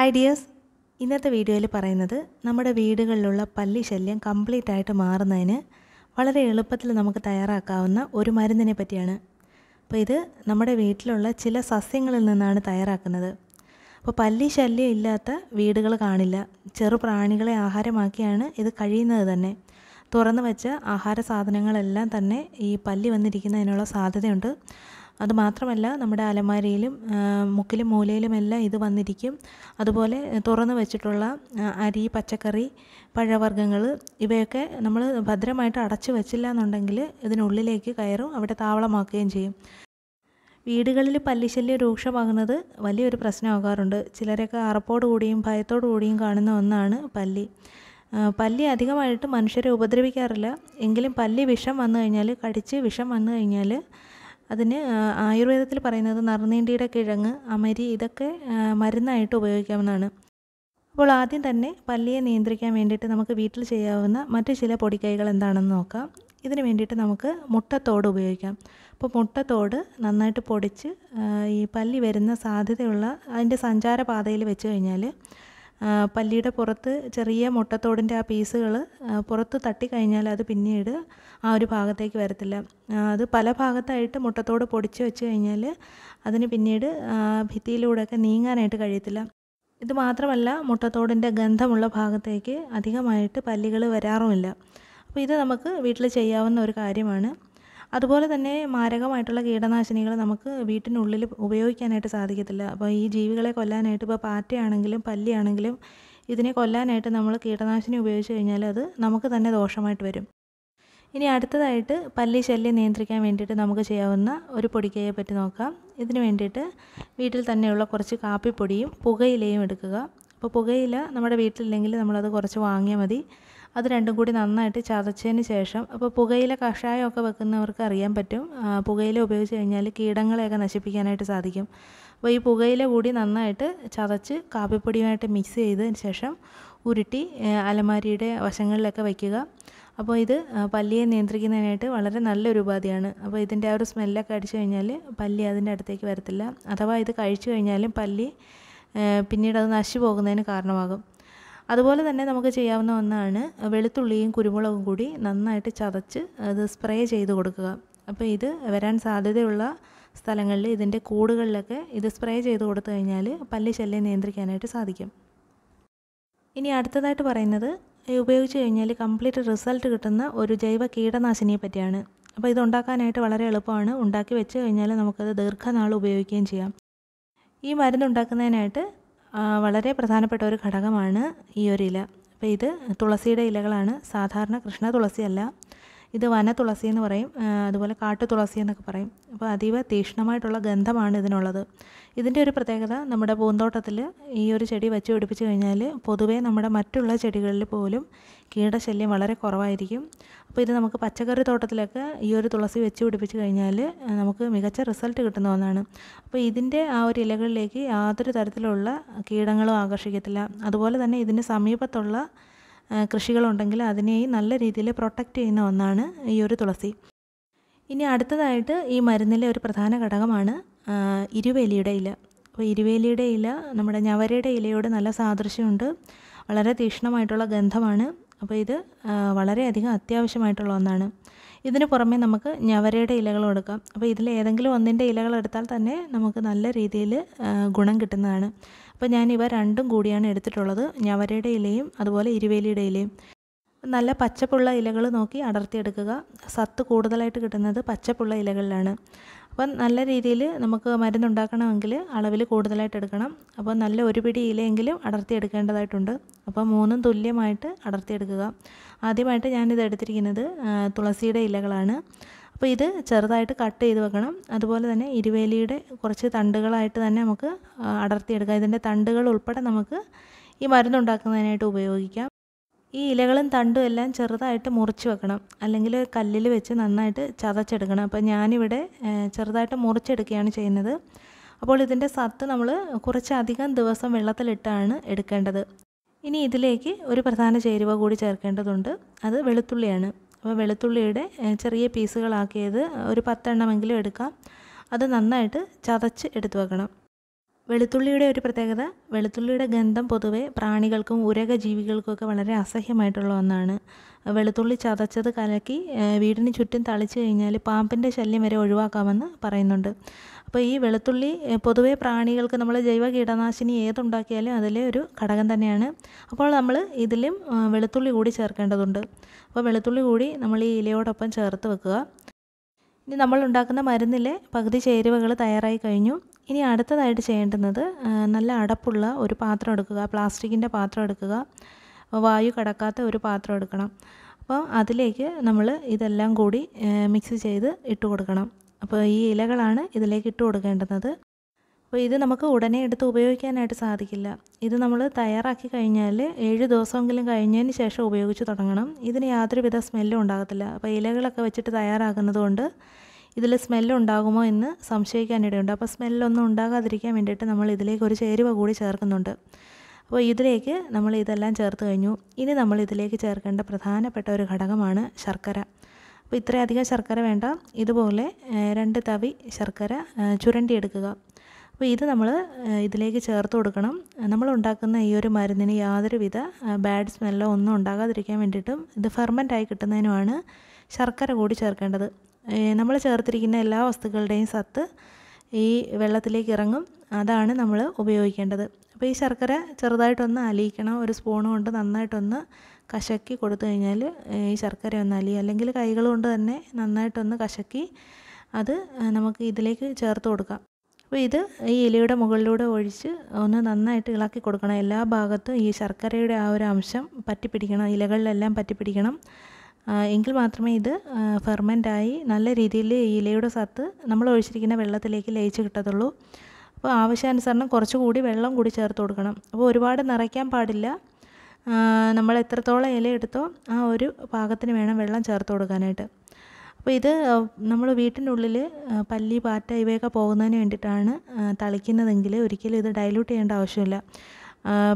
hi dears ഇന്നത്തെ വീഡിയോയിൽ പറയുന്നത് നമ്മുടെ വീടുകളിലുള്ള പല്ലി ശല്യം കംപ്ലീറ്റ് ആയിട്ട് മാറുന്നതിന് വളരെ എളുപ്പത്തിൽ നമുക്ക് തയ്യാറാക്കാവുന്ന ഒരു മരുന്നിനെ പറ്റിയാണ് അപ്പോൾ ഇത് നമ്മുടെ വീട്ടിലുള്ള ചില സസ്യങ്ങളിൽ നിന്നാണ് തയ്യാറാക്കുന്നത് അപ്പോൾ പല്ലി ശല്യം ഇല്ലാത്ത വീടുകൾ കാണില്ല ചെറുപ്രാണികളെ ആഹാരമാക്കിയാണ് ഇത് കഴിയുന്നത് തന്നെ തുറന്നു വെച്ച ആഹാര സാധനങ്ങളെല്ലാം തന്നെ ഈ പല്ലി വന്നിരിക്കുന്നതിനുള്ള സാധ്യതയുണ്ട് അതുമാത്രമല്ല നമ്മുടെ അലമാരയിലും മുക്കിലും മൂലയിലുമെല്ലാം ഇത് വന്നിരിക്കും അതുപോലെ തുറന്ന് വെച്ചിട്ടുള്ള അരി പച്ചക്കറി പഴവർഗ്ഗങ്ങൾ ഇവയൊക്കെ നമ്മൾ ഭദ്രമായിട്ട് അടച്ചു വെച്ചില്ല എന്നുണ്ടെങ്കിൽ ഇതിനുള്ളിലേക്ക് കയറും അവിടെ താവളമാക്കുകയും ചെയ്യും വീടുകളിൽ പല്ലിശല്യം രൂക്ഷമാകുന്നത് വലിയൊരു പ്രശ്നമാകാറുണ്ട് ചിലരൊക്കെ അറപ്പോടുകൂടിയും ഭയത്തോടുകൂടിയും കാണുന്ന ഒന്നാണ് പല്ലി പല്ലി അധികമായിട്ട് മനുഷ്യരെ ഉപദ്രവിക്കാറില്ല എങ്കിലും പല്ലി വിഷം വന്നു കഴിഞ്ഞാൽ കടിച്ച് വിഷം വന്നു കഴിഞ്ഞാൽ അതിന് ആയുർവേദത്തിൽ പറയുന്നത് നറുനീണ്ടിയുടെ കിഴങ്ങ് അമരി ഇതൊക്കെ മരുന്നായിട്ട് ഉപയോഗിക്കാവുന്നതാണ് അപ്പോൾ ആദ്യം തന്നെ പല്ലിയെ നിയന്ത്രിക്കാൻ വേണ്ടിയിട്ട് നമുക്ക് വീട്ടിൽ ചെയ്യാവുന്ന മറ്റു ചില പൊടിക്കൈകൾ എന്താണെന്ന് നോക്കാം ഇതിന് വേണ്ടിയിട്ട് നമുക്ക് മുട്ടത്തോട് ഉപയോഗിക്കാം അപ്പോൾ മുട്ടത്തോട് നന്നായിട്ട് പൊടിച്ച് ഈ പല്ലി വരുന്ന സാധ്യതയുള്ള അതിൻ്റെ സഞ്ചാരപാതയിൽ വെച്ച് കഴിഞ്ഞാൽ പല്ലിയുടെ പുറത്ത് ചെറിയ മുട്ടത്തോടിൻ്റെ ആ പീസുകൾ പുറത്ത് തട്ടിക്കഴിഞ്ഞാൽ അത് പിന്നീട് ആ ഒരു ഭാഗത്തേക്ക് വരത്തില്ല അത് പല ഭാഗത്തായിട്ട് മുട്ടത്തോട് പൊടിച്ച് വെച്ച് കഴിഞ്ഞാൽ അതിന് പിന്നീട് ഭിത്തിയിലൂടെയൊക്കെ നീങ്ങാനായിട്ട് കഴിയത്തില്ല ഇത് മാത്രമല്ല മുട്ടത്തോടിൻ്റെ ഗന്ധമുള്ള ഭാഗത്തേക്ക് അധികമായിട്ട് പല്ലികൾ വരാറുമില്ല അപ്പോൾ ഇത് നമുക്ക് വീട്ടിൽ ചെയ്യാവുന്ന ഒരു കാര്യമാണ് അതുപോലെ തന്നെ മാരകമായിട്ടുള്ള കീടനാശിനികൾ നമുക്ക് വീട്ടിനുള്ളിൽ ഉപയോഗിക്കാനായിട്ട് സാധിക്കത്തില്ല അപ്പോൾ ഈ ജീവികളെ കൊല്ലാനായിട്ട് ഇപ്പോൾ പാറ്റയാണെങ്കിലും പല്ലിയാണെങ്കിലും ഇതിനെ കൊല്ലാനായിട്ട് നമ്മൾ കീടനാശിനി ഉപയോഗിച്ച് കഴിഞ്ഞാൽ അത് നമുക്ക് തന്നെ ദോഷമായിട്ട് വരും ഇനി അടുത്തതായിട്ട് പല്ലി ശല്യം നിയന്ത്രിക്കാൻ വേണ്ടിയിട്ട് നമുക്ക് ചെയ്യാവുന്ന ഒരു പൊടിക്കയെ പറ്റി നോക്കാം ഇതിന് വേണ്ടിയിട്ട് വീട്ടിൽ തന്നെയുള്ള കുറച്ച് കാപ്പിപ്പൊടിയും പുകയിലയും എടുക്കുക അപ്പോൾ പുകയില നമ്മുടെ വീട്ടിലില്ലെങ്കിൽ നമ്മളത് കുറച്ച് വാങ്ങിയാൽ മതി അത് രണ്ടും കൂടി നന്നായിട്ട് ചതച്ചതിന് ശേഷം അപ്പോൾ പുകയില കഷായമൊക്കെ വെക്കുന്നവർക്ക് അറിയാൻ പറ്റും പുകയില ഉപയോഗിച്ച് കഴിഞ്ഞാൽ കീടങ്ങളെയൊക്കെ നശിപ്പിക്കാനായിട്ട് സാധിക്കും അപ്പോൾ ഈ പുകയില കൂടി നന്നായിട്ട് ചതച്ച് കാപ്പിപ്പൊടിയുമായിട്ട് മിക്സ് ചെയ്തതിന് ശേഷം ഉരുട്ടി അലമാരിയുടെ വശങ്ങളിലൊക്കെ വയ്ക്കുക അപ്പോൾ ഇത് പല്ലിയെ നിയന്ത്രിക്കുന്നതിനായിട്ട് വളരെ നല്ലൊരു ഉപാധിയാണ് അപ്പോൾ ഇതിൻ്റെ ആ ഒരു സ്മെല്ലൊക്കെ അടിച്ചു കഴിഞ്ഞാൽ പല്ലി അതിൻ്റെ അടുത്തേക്ക് വരത്തില്ല അഥവാ ഇത് കഴിച്ചു കഴിഞ്ഞാലും പല്ലി പിന്നീട് അത് നശിച്ചു പോകുന്നതിന് കാരണമാകും അതുപോലെ തന്നെ നമുക്ക് ചെയ്യാവുന്ന ഒന്നാണ് വെളുത്തുള്ളിയും കുരുമുളകും കൂടി നന്നായിട്ട് ചതച്ച് അത് സ്പ്രേ ചെയ്ത് കൊടുക്കുക അപ്പോൾ ഇത് വരാൻ സാധ്യതയുള്ള സ്ഥലങ്ങളിൽ ഇതിൻ്റെ കൂടുകളിലൊക്കെ ഇത് സ്പ്രേ ചെയ്ത് കൊടുത്തു കഴിഞ്ഞാൽ പല്ലി ശല്യം നിയന്ത്രിക്കാനായിട്ട് സാധിക്കും ഇനി അടുത്തതായിട്ട് പറയുന്നത് ഉപയോഗിച്ച് കഴിഞ്ഞാൽ കംപ്ലീറ്റ് റിസൾട്ട് കിട്ടുന്ന ഒരു ജൈവ കീടനാശിനിയെ പറ്റിയാണ് അപ്പോൾ ഇത് ഉണ്ടാക്കാനായിട്ട് വളരെ എളുപ്പമാണ് ഉണ്ടാക്കി വെച്ച് കഴിഞ്ഞാൽ നമുക്കത് ദീർഘനാൾ ഉപയോഗിക്കുകയും ചെയ്യാം ഈ മരുന്നുണ്ടാക്കുന്നതിനായിട്ട് വളരെ പ്രധാനപ്പെട്ട ഒരു ഘടകമാണ് ഈ ഒരു ഇല അപ്പോൾ ഇത് തുളസിയുടെ ഇലകളാണ് സാധാരണ കൃഷ്ണ തുളസിയല്ല ഇത് വന തുളസി എന്ന് പറയും അതുപോലെ കാട്ടു തുളസി എന്നൊക്കെ പറയും അപ്പോൾ അതീവ തീക്ഷ്ണമായിട്ടുള്ള ഗന്ധമാണ് ഇതിനുള്ളത് ഇതിൻ്റെ ഒരു പ്രത്യേകത നമ്മുടെ പൂന്തോട്ടത്തിൽ ഈ ഒരു ചെടി വെച്ച് പിടിപ്പിച്ച് കഴിഞ്ഞാൽ പൊതുവേ നമ്മുടെ മറ്റുള്ള ചെടികളിൽ പോലും കീടശല്യം വളരെ കുറവായിരിക്കും അപ്പോൾ ഇത് നമുക്ക് പച്ചക്കറി തോട്ടത്തിലൊക്കെ ഈ ഒരു തുളസി വെച്ച് പിടിപ്പിച്ച് കഴിഞ്ഞാൽ നമുക്ക് മികച്ച റിസൾട്ട് കിട്ടുന്ന ഒന്നാണ് അപ്പോൾ ഇതിൻ്റെ ആ ഒരു ഇലകളിലേക്ക് യാതൊരു തരത്തിലുള്ള കീടങ്ങളും ആകർഷിക്കത്തില്ല അതുപോലെ തന്നെ ഇതിന് സമീപത്തുള്ള കൃഷികളുണ്ടെങ്കിൽ അതിനെയും നല്ല രീതിയിൽ പ്രൊട്ടക്റ്റ് ചെയ്യുന്ന ഒന്നാണ് ഈ ഒരു തുളസി ഇനി അടുത്തതായിട്ട് ഈ മരുന്നിലെ ഒരു പ്രധാന ഘടകമാണ് ഇരുവേലിയുടെ ഇല അപ്പോൾ ഇരുവേലിയുടെ ഇല നമ്മുടെ ഞവരയുടെ ഇലയോട് നല്ല സാദൃശ്യമുണ്ട് വളരെ തീക്ഷ്ണമായിട്ടുള്ള ഗന്ധമാണ് അപ്പോൾ ഇത് വളരെയധികം അത്യാവശ്യമായിട്ടുള്ള ഒന്നാണ് ഇതിന് പുറമെ നമുക്ക് ഞവരയുടെ ഇലകൾ കൊടുക്കാം അപ്പോൾ ഇതിൽ ഏതെങ്കിലും ഒന്നിൻ്റെ ഇലകൾ എടുത്താൽ തന്നെ നമുക്ക് നല്ല രീതിയിൽ ഗുണം കിട്ടുന്നതാണ് അപ്പോൾ ഞാൻ ഇവ രണ്ടും കൂടിയാണ് എടുത്തിട്ടുള്ളത് ഞവരയുടെ ഇലയും അതുപോലെ ഇരുവേലിയുടെ ഇലയും നല്ല പച്ചപ്പുള്ള ഇലകൾ നോക്കി അടർത്തിയെടുക്കുക സത്ത് കൂടുതലായിട്ട് കിട്ടുന്നത് പച്ചപ്പുള്ള ഇലകളിലാണ് അപ്പം നല്ല രീതിയിൽ നമുക്ക് മരുന്നുണ്ടാക്കണമെങ്കിൽ അളവിൽ കൂടുതലായിട്ട് എടുക്കണം അപ്പോൾ നല്ല ഒരു പിടി ഇലയെങ്കിലും അടർത്തിയെടുക്കേണ്ടതായിട്ടുണ്ട് അപ്പോൾ മൂന്നും തുല്യമായിട്ട് അടർത്തിയെടുക്കുക ആദ്യമായിട്ട് ഞാനിത് എടുത്തിരിക്കുന്നത് തുളസിയുടെ ഇലകളാണ് അപ്പോൾ ഇത് ചെറുതായിട്ട് കട്ട് ചെയ്ത് വെക്കണം അതുപോലെ തന്നെ ഇരുവേലിയുടെ കുറച്ച് തണ്ടുകളായിട്ട് തന്നെ നമുക്ക് അടർത്തിയെടുക്കാം ഇതിൻ്റെ തണ്ടുകൾ ഉൾപ്പെടെ നമുക്ക് ഈ മരുന്നുണ്ടാക്കുന്നതിനായിട്ട് ഉപയോഗിക്കാം ഈ ഇലകളും തണ്ടും എല്ലാം ചെറുതായിട്ട് മുറിച്ച് വെക്കണം അല്ലെങ്കിൽ കല്ലിൽ വെച്ച് നന്നായിട്ട് ചതച്ചെടുക്കണം അപ്പോൾ ഞാനിവിടെ ചെറുതായിട്ട് മുറിച്ചെടുക്കുകയാണ് ചെയ്യുന്നത് അപ്പോൾ ഇതിൻ്റെ സത്ത് നമ്മൾ കുറച്ചധികം ദിവസം വെള്ളത്തിലിട്ടാണ് എടുക്കേണ്ടത് ഇനി ഇതിലേക്ക് ഒരു പ്രധാന ചേരുവ കൂടി ചേർക്കേണ്ടതുണ്ട് അത് വെളുത്തുള്ളിയാണ് അപ്പോൾ വെളുത്തുള്ളിയുടെ ചെറിയ പീസുകളാക്കിയത് ഒരു പത്തെണ്ണമെങ്കിലും എടുക്കാം അത് നന്നായിട്ട് ചതച്ച് എടുത്തു വെക്കണം വെളുത്തുള്ളിയുടെ ഒരു പ്രത്യേകത വെളുത്തുള്ളിയുടെ ഗന്ധം പൊതുവെ പ്രാണികൾക്കും ഉരക ജീവികൾക്കുമൊക്കെ വളരെ അസഹ്യമായിട്ടുള്ള ഒന്നാണ് വെളുത്തുള്ളി ചതച്ചത് കലക്കി വീടിന് ചുറ്റും തളിച്ചു കഴിഞ്ഞാൽ പാമ്പിൻ്റെ ശല്യം വരെ ഒഴിവാക്കാമെന്ന് പറയുന്നുണ്ട് അപ്പോൾ ഈ വെളുത്തുള്ളി പൊതുവേ പ്രാണികൾക്ക് നമ്മൾ ജൈവ കീടനാശിനി ഏതുണ്ടാക്കിയാലും അതിലെ ഒരു ഘടകം തന്നെയാണ് അപ്പോൾ നമ്മൾ ഇതിലും വെളുത്തുള്ളി കൂടി ചേർക്കേണ്ടതുണ്ട് അപ്പോൾ വെളുത്തുള്ളി കൂടി നമ്മൾ ഈ ഇലയോടൊപ്പം ചേർത്ത് വെക്കുക ഇനി നമ്മൾ ഉണ്ടാക്കുന്ന മരുന്നിലെ പകുതി ചേരുവകൾ തയ്യാറായി കഴിഞ്ഞു ഇനി അടുത്തതായിട്ട് ചെയ്യേണ്ടുന്നത് നല്ല അടപ്പുള്ള ഒരു പാത്രം എടുക്കുക പ്ലാസ്റ്റിക്കിൻ്റെ പാത്രം എടുക്കുക വായു കടക്കാത്ത ഒരു പാത്രം എടുക്കണം അപ്പോൾ അതിലേക്ക് നമ്മൾ ഇതെല്ലാം കൂടി മിക്സ് ചെയ്ത് ഇട്ട് കൊടുക്കണം അപ്പോൾ ഈ ഇലകളാണ് ഇതിലേക്ക് ഇട്ട് കൊടുക്കേണ്ടുന്നത് അപ്പോൾ ഇത് നമുക്ക് ഉടനെ എടുത്ത് ഉപയോഗിക്കാനായിട്ട് സാധിക്കില്ല ഇത് നമ്മൾ തയ്യാറാക്കി കഴിഞ്ഞാൽ ഏഴ് ദിവസമെങ്കിലും കഴിഞ്ഞതിന് ശേഷം ഉപയോഗിച്ച് തുടങ്ങണം ഇതിന് യാതൊരുവിധ സ്മെല്ലും ഉണ്ടാകത്തില്ല അപ്പോൾ ഇലകളൊക്കെ വെച്ചിട്ട് തയ്യാറാക്കുന്നതുകൊണ്ട് ഇതിൽ സ്മെല്ലുണ്ടാകുമോ എന്ന് സംശയിക്കാനിടയുണ്ട് അപ്പോൾ സ്മെല്ലൊന്നും ഉണ്ടാകാതിരിക്കാൻ വേണ്ടിയിട്ട് നമ്മൾ ഇതിലേക്ക് ഒരു ചേരുവ കൂടി ചേർക്കുന്നുണ്ട് അപ്പോൾ ഇതിലേക്ക് നമ്മൾ ഇതെല്ലാം ചേർത്ത് കഴിഞ്ഞു ഇനി നമ്മൾ ഇതിലേക്ക് ചേർക്കേണ്ട പ്രധാനപ്പെട്ട ഒരു ഘടകമാണ് ശർക്കര അപ്പോൾ ഇത്രയധികം ശർക്കര വേണ്ട ഇതുപോലെ രണ്ട് തവി ശർക്കര ചുരണ്ടിയെടുക്കുക അപ്പോൾ ഇത് നമ്മൾ ഇതിലേക്ക് ചേർത്ത് കൊടുക്കണം നമ്മൾ ഉണ്ടാക്കുന്ന ഈ ഒരു മരുന്നിന് യാതൊരുവിധ ബാഡ് സ്മെല്ലോ ഒന്നും ഉണ്ടാകാതിരിക്കാൻ വേണ്ടിയിട്ടും ഇത് ഫെർമൻ്റായി കിട്ടുന്നതിനുമാണ് ശർക്കര കൂടി ചേർക്കേണ്ടത് നമ്മൾ ചേർത്തിരിക്കുന്ന എല്ലാ വസ്തുക്കളുടെയും സത്ത് ഈ വെള്ളത്തിലേക്ക് ഇറങ്ങും അതാണ് നമ്മൾ ഉപയോഗിക്കേണ്ടത് അപ്പോൾ ഈ ശർക്കര ചെറുതായിട്ടൊന്ന് അലിയിക്കണം ഒരു സ്പൂൺ കൊണ്ട് നന്നായിട്ടൊന്ന് കശക്കി കൊടുത്തു കഴിഞ്ഞാൽ ഈ ശർക്കര ഒന്ന് അലി അല്ലെങ്കിൽ കൈകൾ കൊണ്ട് തന്നെ നന്നായിട്ടൊന്ന് കശക്കി അത് നമുക്ക് ഇതിലേക്ക് ചേർത്ത് കൊടുക്കാം അപ്പോൾ ഇത് ഈ ഇലയുടെ മുകളിലൂടെ ഒഴിച്ച് ഒന്ന് നന്നായിട്ട് ഇളക്കി കൊടുക്കണം എല്ലാ ഭാഗത്തും ഈ ശർക്കരയുടെ ആ ഒരു അംശം പറ്റിപ്പിടിക്കണം ഇലകളിലെല്ലാം പറ്റിപ്പിടിക്കണം എങ്കിൽ മാത്രമേ ഇത് ഫെർമെൻ്റായി നല്ല രീതിയിൽ ഈ ഇലയുടെ സത്ത് നമ്മൾ ഒഴിച്ചിരിക്കുന്ന വെള്ളത്തിലേക്ക് ലയിച്ച് കിട്ടത്തുള്ളൂ അപ്പോൾ ആവശ്യാനുസരണം കുറച്ചുകൂടി വെള്ളം കൂടി ചേർത്ത് കൊടുക്കണം അപ്പോൾ ഒരുപാട് നിറയ്ക്കാൻ പാടില്ല നമ്മൾ എത്രത്തോളം ഇല എടുത്തോ ആ ഒരു പാകത്തിന് വേണം വെള്ളം ചേർത്ത് കൊടുക്കാനായിട്ട് അപ്പോൾ ഇത് നമ്മൾ വീട്ടിൻ്റെ ഉള്ളിൽ പല്ലി പാറ്റ ഇവയൊക്കെ പോകുന്നതിന് വേണ്ടിയിട്ടാണ് തളിക്കുന്നതെങ്കിൽ ഒരിക്കലും ഇത് ഡൈല്യൂട്ട് ചെയ്യേണ്ട ആവശ്യമില്ല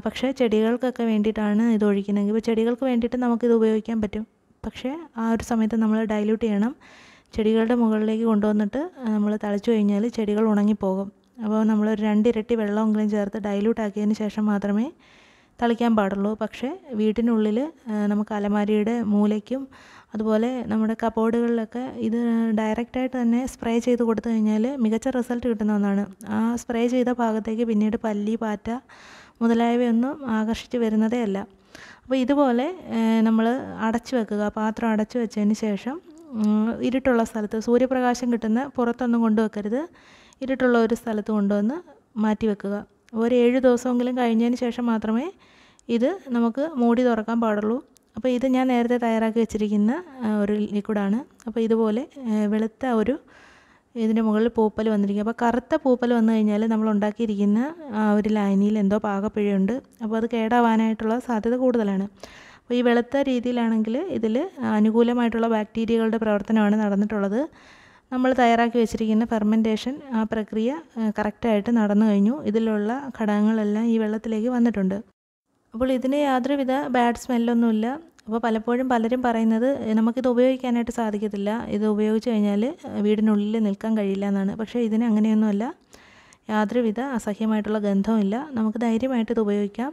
പക്ഷേ ചെടികൾക്കൊക്കെ വേണ്ടിയിട്ടാണ് ഇത് ഒഴിക്കുന്നതെങ്കിൽ ഇപ്പോൾ ചെടികൾക്ക് വേണ്ടിയിട്ട് നമുക്കിത് ഉപയോഗിക്കാൻ പറ്റും പക്ഷേ ആ ഒരു സമയത്ത് നമ്മൾ ഡൈല്യൂട്ട് ചെയ്യണം ചെടികളുടെ മുകളിലേക്ക് കൊണ്ടുവന്നിട്ട് നമ്മൾ തളിച്ചു കഴിഞ്ഞാൽ ചെടികൾ ഉണങ്ങിപ്പോകും അപ്പോൾ നമ്മൾ ഒരു രണ്ടിരട്ടി വെള്ളമെങ്കിലും ചേർത്ത് ഡൈലൂട്ട് ആക്കിയതിന് ശേഷം മാത്രമേ തളിക്കാൻ പാടുള്ളൂ പക്ഷേ വീട്ടിനുള്ളിൽ നമുക്ക് അലമാരിയുടെ മൂലയ്ക്കും അതുപോലെ നമ്മുടെ കബോർഡുകളിലൊക്കെ ഇത് ഡയറക്റ്റായിട്ട് തന്നെ സ്പ്രേ ചെയ്ത് കൊടുത്തു കഴിഞ്ഞാൽ മികച്ച റിസൾട്ട് കിട്ടുന്ന ഒന്നാണ് ആ സ്പ്രേ ചെയ്ത ഭാഗത്തേക്ക് പിന്നീട് പല്ലി പാറ്റ മുതലായവയൊന്നും ആകർഷിച്ച് വരുന്നതേ അല്ല അപ്പോൾ ഇതുപോലെ നമ്മൾ അടച്ചു വെക്കുക പാത്രം അടച്ചു വെച്ചതിന് ശേഷം ഇരുട്ടുള്ള സ്ഥലത്ത് സൂര്യപ്രകാശം കിട്ടുന്ന പുറത്തൊന്നും കൊണ്ടുവെക്കരുത് ഇരുട്ടുള്ള ഒരു സ്ഥലത്ത് കൊണ്ടുവന്ന് മാറ്റി വെക്കുക ഒരു ഏഴ് ദിവസമെങ്കിലും കഴിഞ്ഞതിന് ശേഷം മാത്രമേ ഇത് നമുക്ക് മൂടി തുറക്കാൻ പാടുള്ളൂ അപ്പോൾ ഇത് ഞാൻ നേരത്തെ തയ്യാറാക്കി വെച്ചിരിക്കുന്ന ഒരു ലിക്വിഡാണ് അപ്പോൾ ഇതുപോലെ വെളുത്ത ഒരു ഇതിൻ്റെ മുകളിൽ പൂപ്പൽ വന്നിരിക്കും അപ്പോൾ കറുത്ത പൂപ്പൽ വന്നു കഴിഞ്ഞാൽ നമ്മൾ ഉണ്ടാക്കിയിരിക്കുന്ന ആ ഒരു ലൈനിയിൽ എന്തോ പാകപ്പിഴയുണ്ട് അപ്പോൾ അത് കേടാവാനായിട്ടുള്ള സാധ്യത കൂടുതലാണ് അപ്പോൾ ഈ വെളുത്ത രീതിയിലാണെങ്കിൽ ഇതിൽ അനുകൂലമായിട്ടുള്ള ബാക്ടീരിയകളുടെ പ്രവർത്തനമാണ് നടന്നിട്ടുള്ളത് നമ്മൾ തയ്യാറാക്കി വെച്ചിരിക്കുന്ന ഫെർമെൻറ്റേഷൻ ആ പ്രക്രിയ കറക്റ്റായിട്ട് നടന്നു കഴിഞ്ഞു ഇതിലുള്ള ഘടകങ്ങളെല്ലാം ഈ വെള്ളത്തിലേക്ക് വന്നിട്ടുണ്ട് അപ്പോൾ ഇതിന് യാതൊരുവിധ ബാഡ് സ്മെല്ലൊന്നുമില്ല അപ്പോൾ പലപ്പോഴും പലരും പറയുന്നത് നമുക്കിത് ഉപയോഗിക്കാനായിട്ട് സാധിക്കത്തില്ല ഇത് ഉപയോഗിച്ച് കഴിഞ്ഞാൽ വീടിനുള്ളിൽ നിൽക്കാൻ കഴിയില്ല എന്നാണ് പക്ഷേ ഇതിന് അങ്ങനെയൊന്നുമല്ല യാതൊരുവിധ അസഹ്യമായിട്ടുള്ള ഗന്ധവുമില്ല നമുക്ക് ധൈര്യമായിട്ട് ഇത് ഉപയോഗിക്കാം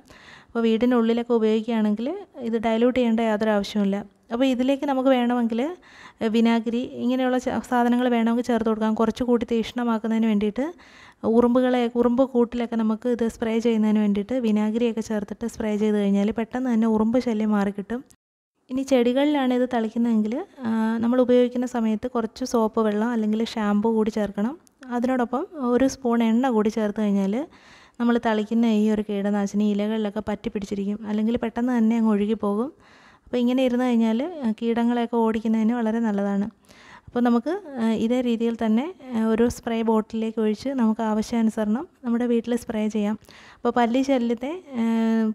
അപ്പോൾ വീടിനുള്ളിലൊക്കെ ഉപയോഗിക്കുകയാണെങ്കിൽ ഇത് ഡയലൂട്ട് ചെയ്യേണ്ട യാതൊരു ആവശ്യമില്ല അപ്പോൾ ഇതിലേക്ക് നമുക്ക് വേണമെങ്കിൽ വിനാഗിരി ഇങ്ങനെയുള്ള സാധനങ്ങൾ വേണമെങ്കിൽ ചേർത്ത് കൊടുക്കാം കുറച്ച് കൂട്ടി തീക്ഷ്ണമാക്കുന്നതിന് വേണ്ടിയിട്ട് ഉറുമ്പുകളെ ഉറുമ്പ് കൂട്ടിലൊക്കെ നമുക്ക് ഇത് സ്പ്രേ ചെയ്യുന്നതിന് വേണ്ടിയിട്ട് വിനാഗിരിയൊക്കെ ചേർത്തിട്ട് സ്പ്രേ ചെയ്ത് കഴിഞ്ഞാൽ പെട്ടെന്ന് തന്നെ ഉറുമ്പ് ശല്യം മാറിക്കിട്ടും ഇനി ചെടികളിലാണ് ഇത് തളിക്കുന്നതെങ്കിൽ നമ്മൾ ഉപയോഗിക്കുന്ന സമയത്ത് കുറച്ച് സോപ്പ് വെള്ളം അല്ലെങ്കിൽ ഷാമ്പു കൂടി ചേർക്കണം അതിനോടൊപ്പം ഒരു സ്പൂൺ എണ്ണ കൂടി ചേർത്ത് കഴിഞ്ഞാൽ നമ്മൾ തളിക്കുന്ന ഈ ഒരു കീടനാശിനി ഇലകളിലൊക്കെ പറ്റി പിടിച്ചിരിക്കും അല്ലെങ്കിൽ പെട്ടെന്ന് തന്നെ അങ്ങ് ഒഴുകി പോകും അപ്പോൾ ഇങ്ങനെ ഇരുന്ന് കഴിഞ്ഞാൽ കീടങ്ങളെയൊക്കെ ഓടിക്കുന്നതിന് വളരെ നല്ലതാണ് അപ്പോൾ നമുക്ക് ഇതേ രീതിയിൽ തന്നെ ഒരു സ്പ്രേ ബോട്ടിലേക്ക് ഒഴിച്ച് നമുക്ക് ആവശ്യാനുസരണം നമ്മുടെ വീട്ടിൽ സ്പ്രേ ചെയ്യാം അപ്പോൾ പല്ലി ശല്യത്തെ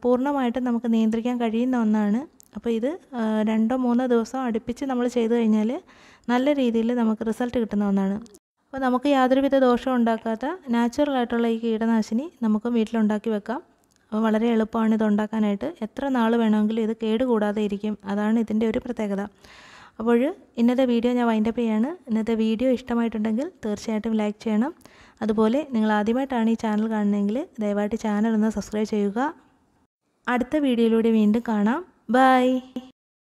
പൂർണ്ണമായിട്ടും നമുക്ക് നിയന്ത്രിക്കാൻ കഴിയുന്ന ഒന്നാണ് അപ്പോൾ ഇത് രണ്ടോ മൂന്നോ ദിവസം അടുപ്പിച്ച് നമ്മൾ ചെയ്തു കഴിഞ്ഞാൽ നല്ല രീതിയിൽ നമുക്ക് റിസൾട്ട് കിട്ടുന്ന ഒന്നാണ് അപ്പോൾ നമുക്ക് യാതൊരുവിധ ദോഷം ഉണ്ടാക്കാത്ത ആയിട്ടുള്ള ഈ കീടനാശിനി നമുക്ക് വീട്ടിലുണ്ടാക്കി വെക്കാം അപ്പോൾ വളരെ എളുപ്പമാണ് ഇത് ഉണ്ടാക്കാനായിട്ട് എത്ര നാൾ വേണമെങ്കിലും ഇത് കേടുകൂടാതെ ഇരിക്കും അതാണ് ഇതിൻ്റെ ഒരു പ്രത്യേകത അപ്പോൾ ഇന്നത്തെ വീഡിയോ ഞാൻ വൈൻഡപ്പ് ചെയ്യാണ് ഇന്നത്തെ വീഡിയോ ഇഷ്ടമായിട്ടുണ്ടെങ്കിൽ തീർച്ചയായിട്ടും ലൈക്ക് ചെയ്യണം അതുപോലെ നിങ്ങൾ ആദ്യമായിട്ടാണ് ഈ ചാനൽ കാണുന്നതെങ്കിൽ ദയവായിട്ട് ചാനൽ ഒന്ന് സബ്സ്ക്രൈബ് ചെയ്യുക അടുത്ത വീഡിയോയിലൂടെ വീണ്ടും കാണാം ബൈ